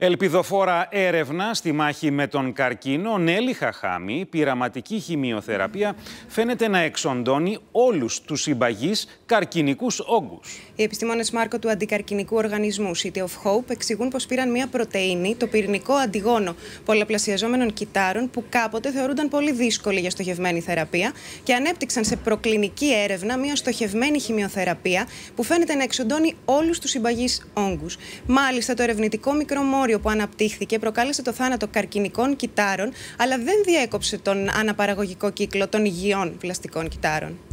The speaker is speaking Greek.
Ελπιδοφόρα έρευνα στη μάχη με τον καρκίνο, Νέλη Χαχάμη, πειραματική χημειοθεραπεία, φαίνεται να εξοντώνει όλους τους συμπαγείς καρκινικούς όγκους. Οι επιστήμονες Μάρκο του Αντικαρκινικού Οργανισμού City of Hope εξηγούν πως πήραν μια πρωτεΐνη, το πυρηνικό αντιγόνο πολλαπλασιαζόμενων κυτάρων που κάποτε θεωρούνταν πολύ δύσκολη για στοχευμένη θεραπεία και ανέπτυξαν σε προκλινική έρευνα μια στοχευμένη χημειοθεραπεία που φαίνεται να εξοντώνει όλους τους συμπαγείς όγκους. Μάλιστα το ερευνητικό μικρό που αναπτύχθηκε προκάλεσε το θάνατο καρκινικών κυτάρων, αλλά δεν διέκοψε τον αναπαραγωγικό κύκλο των υγιών πλαστικών κυτάρων.